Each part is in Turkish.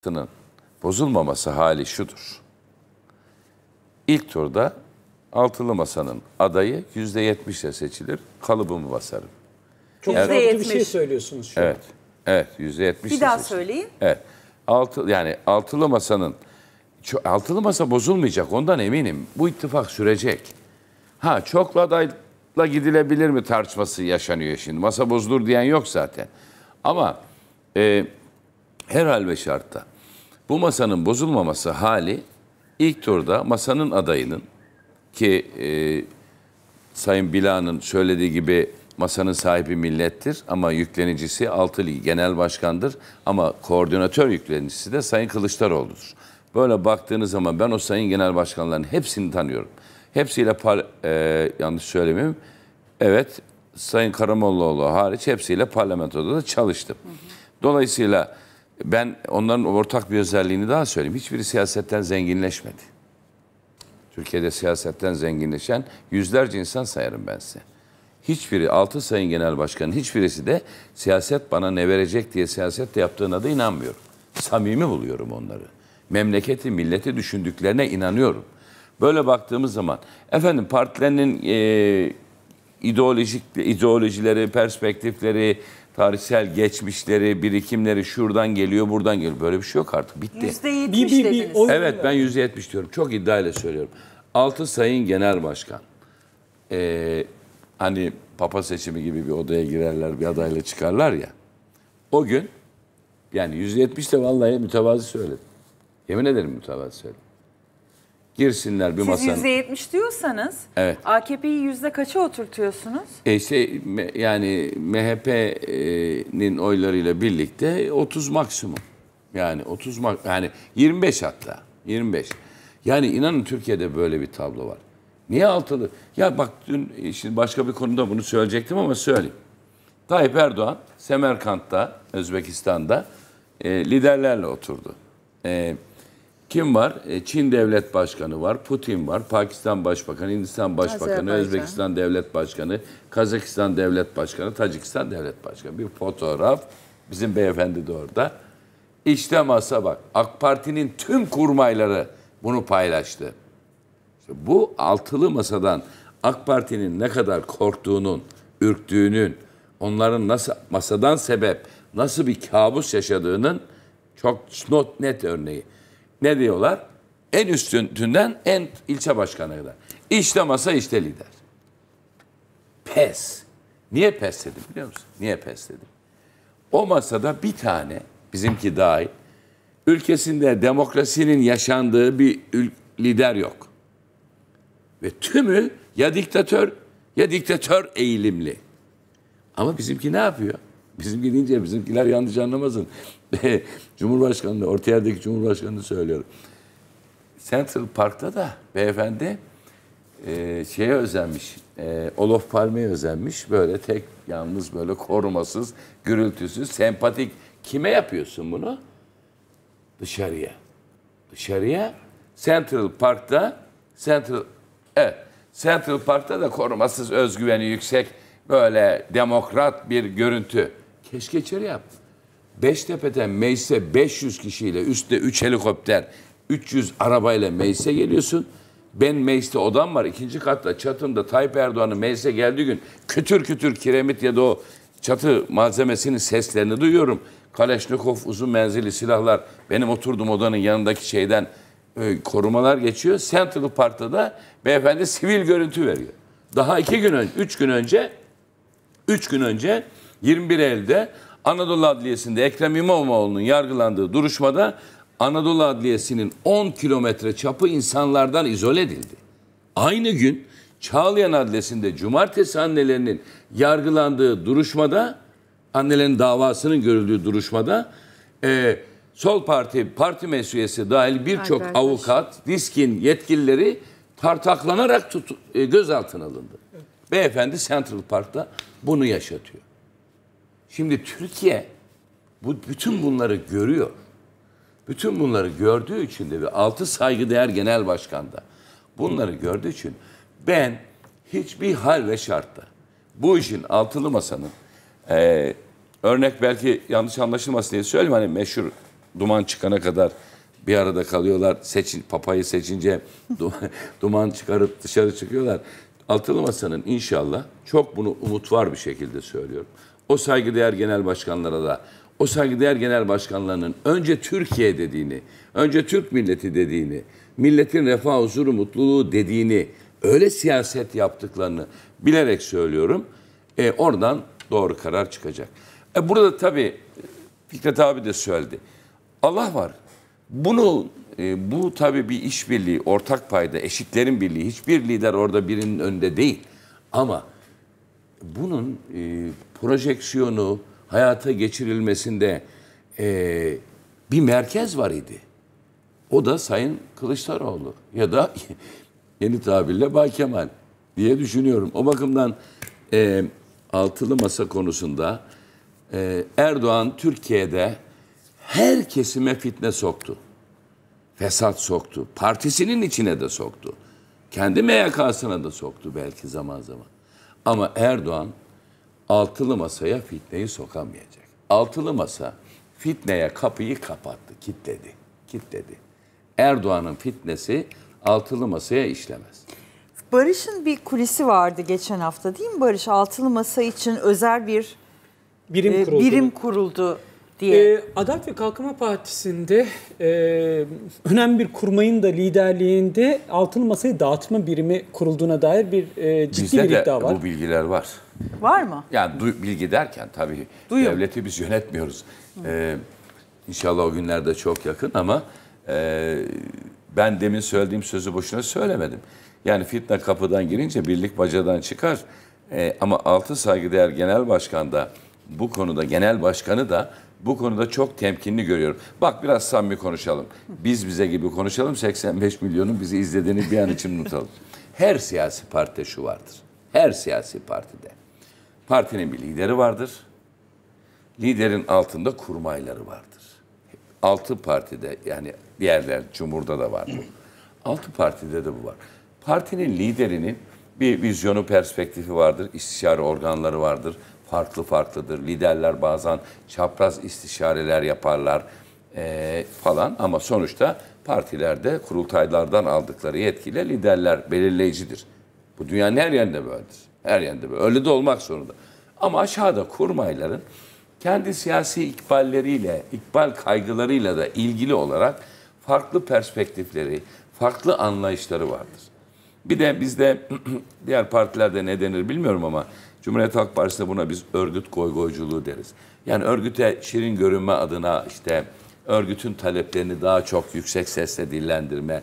hakkının bozulmaması hali şudur. İlk turda altılı masanın adayı yüzde yetmişle seçilir. Kalıbımı basarım. Çok yani, farklı bir şey söylüyorsunuz şu Evet. Evet yüzde yetmiş. Bir daha seçilir. söyleyin. Evet. Altı, yani altılı masanın altılı masa bozulmayacak ondan eminim. Bu ittifak sürecek. Ha çoklu adayla gidilebilir mi tartışması yaşanıyor şimdi. Masa bozulur diyen yok zaten. Ama e, her ve şartta bu masanın bozulmaması hali ilk turda masanın adayının ki e, Sayın Bila'nın söylediği gibi masanın sahibi millettir ama yüklenicisi Altılı Genel Başkan'dır ama koordinatör yüklenicisi de Sayın Kılıçdaroğlu'dur. Böyle baktığınız zaman ben o Sayın Genel Başkanların hepsini tanıyorum. Hepsiyle par e, yanlış söylemeyeyim. Evet Sayın Karamollaoğlu hariç hepsiyle parlamentoda da çalıştım. Dolayısıyla ben onların ortak bir özelliğini daha söyleyeyim. Hiçbiri siyasetten zenginleşmedi. Türkiye'de siyasetten zenginleşen yüzlerce insan sayarım ben size. Hiçbiri, altı sayın genel başkanın hiçbirisi de siyaset bana ne verecek diye siyasette yaptığına da inanmıyorum. Samimi buluyorum onları. Memleketi, milleti düşündüklerine inanıyorum. Böyle baktığımız zaman efendim partilerinin e, ideolojik ideolojileri, perspektifleri, tarihsel geçmişleri, birikimleri şuradan geliyor, buradan geliyor. Böyle bir şey yok artık. Bitti. %70 bir, bir, Bir, evet ben %70 diyorum. Çok iddiayla söylüyorum. Altı Sayın Genel Başkan. Ee, hani papa seçimi gibi bir odaya girerler, bir adayla çıkarlar ya. O gün yani %70 de vallahi mütevazi söyledim. Yemin ederim mütevazi söyledim girsinler bir masanın. Siz %70 diyorsanız evet. AKP'yi yüzde kaça oturtuyorsunuz? E işte şey, yani MHP'nin oylarıyla birlikte 30 maksimum. Yani 30 mak yani 25 hatta 25. Yani inanın Türkiye'de böyle bir tablo var. Niye altılı? Ya bak dün e, şimdi başka bir konuda bunu söyleyecektim ama söyleyeyim. Tayyip Erdoğan Semerkant'ta, Özbekistan'da e, liderlerle oturdu. E, kim var? E, Çin Devlet Başkanı var, Putin var, Pakistan Başbakanı, Hindistan Başbakanı, Azerbaycan. Özbekistan Devlet Başkanı, Kazakistan Devlet Başkanı, Tacikistan Devlet Başkanı. Bir fotoğraf. Bizim beyefendi de orada. İşte masa bak. AK Parti'nin tüm kurmayları bunu paylaştı. İşte bu altılı masadan AK Parti'nin ne kadar korktuğunun, ürktüğünün, onların nasıl masadan sebep, nasıl bir kabus yaşadığının çok not net örneği ne diyorlar? En üstünden en ilçe başkanı kadar. İşte masa işte lider. Pes. Niye pes dedim biliyor musun? Niye pes dedim? O masada bir tane bizimki dahil ülkesinde demokrasinin yaşandığı bir lider yok. Ve tümü ya diktatör ya diktatör eğilimli. Ama bizimki ne yapıyor? Bizimki deyince bizimkiler yanlış anlamasın. Cumhurbaşkanı, orta yerdeki Cumhurbaşkanı'nı söylüyorum. Central Park'ta da beyefendi e, şeye özenmiş, e, Olof Palme'ye özenmiş. Böyle tek, yalnız böyle korumasız, gürültüsüz, sempatik. Kime yapıyorsun bunu? Dışarıya. Dışarıya Central Park'ta, Central, evet, Central Park'ta da korumasız, özgüveni yüksek, böyle demokrat bir görüntü. Keşke içeri yaptın. Beştepe'den meclise 500 kişiyle üstte 3 helikopter, 300 arabayla meclise geliyorsun. Ben mecliste odam var ikinci katta çatımda Tayyip Erdoğan'ın meclise geldiği gün kütür kütür kiremit ya da o çatı malzemesinin seslerini duyuyorum. Kaleşnikov uzun menzilli silahlar benim oturduğum odanın yanındaki şeyden e, korumalar geçiyor. Central Park'ta da beyefendi sivil görüntü veriyor. Daha iki gün önce, üç gün önce, üç gün önce 21 Eylül'de Anadolu Adliyesi'nde Ekrem İmamoğlu'nun yargılandığı duruşmada Anadolu Adliyesi'nin 10 kilometre çapı insanlardan izole edildi. Aynı gün Çağlayan Adliyesi'nde cumartesi annelerinin yargılandığı duruşmada, annelerin davasının görüldüğü duruşmada e, Sol Parti, parti mesuliyesi dahil birçok avukat, diskin yetkilileri tartaklanarak tut, e, gözaltına alındı. Beyefendi Central Park'ta bunu yaşatıyor. Şimdi Türkiye bu bütün bunları görüyor. Bütün bunları gördüğü için de ve altı saygıdeğer genel başkan da bunları gördüğü için ben hiçbir hal ve şartta bu işin altılı masanın e, örnek belki yanlış anlaşılmasın diye söyleyeyim hani meşhur duman çıkana kadar bir arada kalıyorlar. Seçin, papayı seçince duman çıkarıp dışarı çıkıyorlar. Altılı Masa'nın inşallah çok bunu umut var bir şekilde söylüyorum o saygıdeğer genel başkanlara da, o saygıdeğer genel başkanlarının önce Türkiye dediğini, önce Türk milleti dediğini, milletin refah, huzuru, mutluluğu dediğini, öyle siyaset yaptıklarını bilerek söylüyorum. E, oradan doğru karar çıkacak. E, burada tabii Fikret abi de söyledi. Allah var. Bunu e, bu tabii bir işbirliği, ortak payda, eşitlerin birliği. Hiçbir lider orada birinin önünde değil. Ama bunun e, projeksiyonu hayata geçirilmesinde e, bir merkez var idi. O da Sayın Kılıçdaroğlu ya da yeni tabirle Bay Kemal diye düşünüyorum. O bakımdan e, altılı masa konusunda e, Erdoğan Türkiye'de her kesime fitne soktu. Fesat soktu. Partisinin içine de soktu. Kendi MYK'sına da soktu belki zaman zaman. Ama Erdoğan altılı masaya fitneyi sokamayacak. Altılı masa fitneye kapıyı kapattı, kilitledi, kilitledi. Erdoğan'ın fitnesi altılı masaya işlemez. Barış'ın bir kulisi vardı geçen hafta değil mi Barış? Altılı masa için özel bir birim e, kuruldu. Birim kuruldu diye. Ee, Adalet ve Kalkınma Partisi'nde e, önemli bir kurmayın da liderliğinde altılı masayı dağıtma birimi kurulduğuna dair bir e, ciddi Bizde bir iddia var. Bizde de bu bilgiler var. Var mı? Yani du- bilgi derken tabii Duyum. devleti biz yönetmiyoruz. Ee, inşallah o günler de çok yakın ama e, ben demin söylediğim sözü boşuna söylemedim. Yani fitne kapıdan girince birlik bacadan çıkar. Ee, ama altı saygıdeğer genel başkan da bu konuda genel başkanı da bu konuda çok temkinli görüyorum. Bak biraz samimi konuşalım. Biz bize gibi konuşalım. 85 milyonun bizi izlediğini bir an için unutalım. Her siyasi partide şu vardır. Her siyasi partide Partinin bir lideri vardır. Liderin altında kurmayları vardır. Altı partide yani diğerler Cumhur'da da var bu. Altı partide de bu var. Partinin liderinin bir vizyonu, perspektifi vardır. İstişare organları vardır. Farklı farklıdır. Liderler bazen çapraz istişareler yaparlar e, falan ama sonuçta partilerde kurultaylardan aldıkları yetkiyle liderler belirleyicidir. Bu dünyanın her yerinde böyledir. Her yerde böyle. Öyle de olmak zorunda. Ama aşağıda kurmayların kendi siyasi ikballeriyle, ikbal kaygılarıyla da ilgili olarak farklı perspektifleri, farklı anlayışları vardır. Bir de bizde diğer partilerde ne denir bilmiyorum ama Cumhuriyet Halk Partisi'nde buna biz örgüt goygoyculuğu deriz. Yani örgüte şirin görünme adına işte örgütün taleplerini daha çok yüksek sesle dillendirme,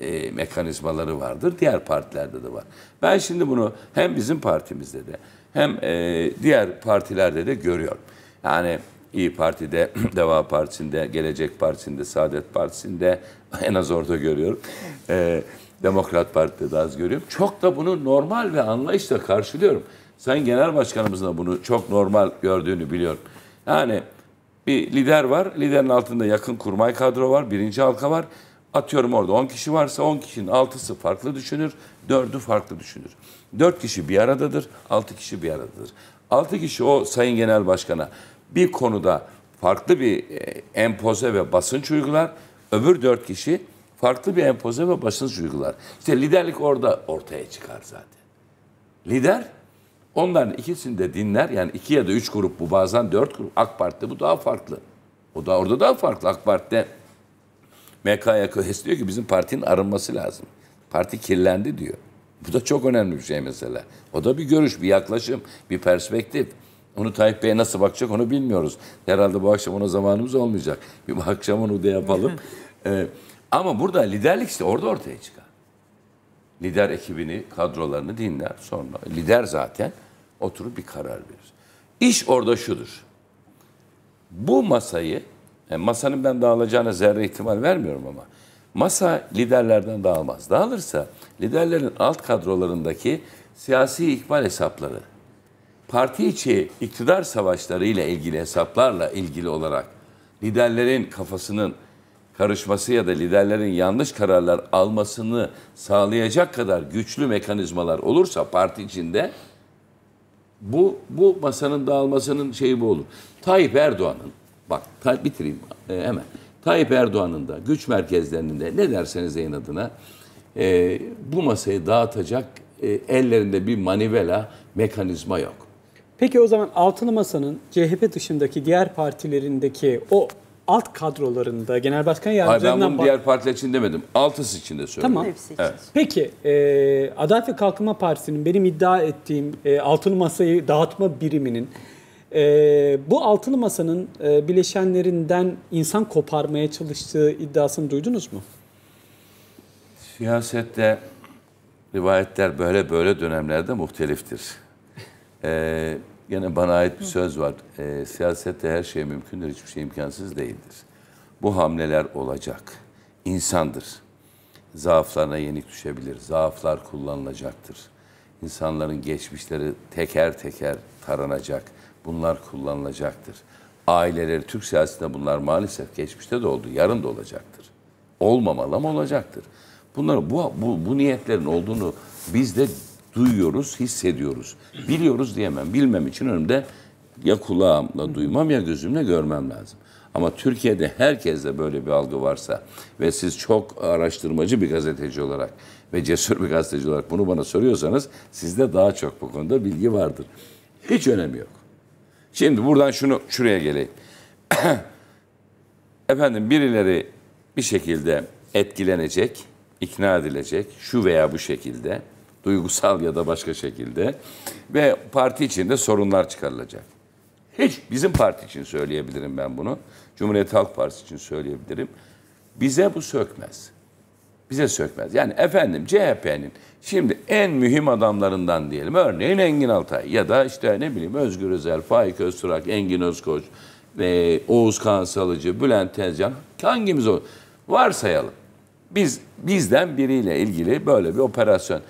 e, mekanizmaları vardır. Diğer partilerde de var. Ben şimdi bunu hem bizim partimizde de hem e, diğer partilerde de görüyorum. Yani İyi Parti'de, Deva Partisi'nde, Gelecek Partisi'nde, Saadet Partisi'nde en az orada görüyorum. E, Demokrat Parti'de de az görüyorum. Çok da bunu normal ve anlayışla karşılıyorum. Sayın Genel Başkanımızın da bunu çok normal gördüğünü biliyorum. Yani bir lider var. Liderin altında yakın kurmay kadro var. Birinci halka var. Atıyorum orada 10 kişi varsa 10 kişinin 6'sı farklı düşünür, 4'ü farklı düşünür. 4 kişi bir aradadır, 6 kişi bir aradadır. 6 kişi o Sayın Genel Başkan'a bir konuda farklı bir e, empoze ve basınç uygular. Öbür 4 kişi farklı bir empoze ve basınç uygular. İşte liderlik orada ortaya çıkar zaten. Lider onların ikisini de dinler. Yani iki ya da üç grup bu bazen dört grup. AK Parti'de bu daha farklı. O da orada daha farklı. AK Parti'de MKYK diyor ki bizim partinin arınması lazım. Parti kirlendi diyor. Bu da çok önemli bir şey mesela. O da bir görüş, bir yaklaşım, bir perspektif. Onu Tayyip Bey nasıl bakacak onu bilmiyoruz. Herhalde bu akşam ona zamanımız olmayacak. Bir bu akşam onu da yapalım. ee, ama burada liderlik işte orada ortaya çıkar. Lider ekibini, kadrolarını dinler. Sonra lider zaten oturup bir karar verir. İş orada şudur. Bu masayı e, masanın ben dağılacağına zerre ihtimal vermiyorum ama masa liderlerden dağılmaz. Dağılırsa liderlerin alt kadrolarındaki siyasi ikmal hesapları, parti içi iktidar savaşları ile ilgili hesaplarla ilgili olarak liderlerin kafasının karışması ya da liderlerin yanlış kararlar almasını sağlayacak kadar güçlü mekanizmalar olursa parti içinde bu bu masanın dağılmasının şeyi bu olur. Tayyip Erdoğan'ın Bak bitireyim e, hemen. Tayyip Erdoğan'ın da güç merkezlerinin de ne derseniz deyin adına e, bu masayı dağıtacak e, ellerinde bir manivela mekanizma yok. Peki o zaman altın Masa'nın CHP dışındaki diğer partilerindeki o alt kadrolarında genel başkan yardımcılarından... Hayır ben bunu diğer partiler için demedim. Altısı için de söyledim. Tamam. Hepsi için. Evet. Peki e, Adalet ve Kalkınma Partisi'nin benim iddia ettiğim e, Altılı Masa'yı dağıtma biriminin e, bu altılı masanın e, bileşenlerinden insan koparmaya çalıştığı iddiasını duydunuz mu? Siyasette rivayetler böyle böyle dönemlerde muhteliftir. Ee, yine bana ait bir söz var. Ee, siyasette her şey mümkündür, hiçbir şey imkansız değildir. Bu hamleler olacak. İnsandır. Zaaflarına yenik düşebilir. Zaaflar kullanılacaktır. İnsanların geçmişleri teker teker taranacak bunlar kullanılacaktır. Aileleri Türk siyasetinde bunlar maalesef geçmişte de oldu, yarın da olacaktır. Olmamalı ama olacaktır. Bunları bu, bu, bu niyetlerin olduğunu biz de duyuyoruz, hissediyoruz. Biliyoruz diyemem. Bilmem için önümde ya kulağımla duymam ya gözümle görmem lazım. Ama Türkiye'de herkeste böyle bir algı varsa ve siz çok araştırmacı bir gazeteci olarak ve cesur bir gazeteci olarak bunu bana soruyorsanız sizde daha çok bu konuda bilgi vardır. Hiç önemi yok. Şimdi buradan şunu şuraya geleyim. Efendim birileri bir şekilde etkilenecek, ikna edilecek şu veya bu şekilde, duygusal ya da başka şekilde ve parti içinde sorunlar çıkarılacak. Hiç bizim parti için söyleyebilirim ben bunu. Cumhuriyet Halk Partisi için söyleyebilirim. Bize bu sökmez bize sökmez. Yani efendim CHP'nin şimdi en mühim adamlarından diyelim. Örneğin Engin Altay ya da işte ne bileyim Özgür Özel, Faik Öztürk, Engin Özkoç, ve Oğuz Kansalıcı, Bülent Tezcan hangimiz o? Varsayalım. Biz bizden biriyle ilgili böyle bir operasyon.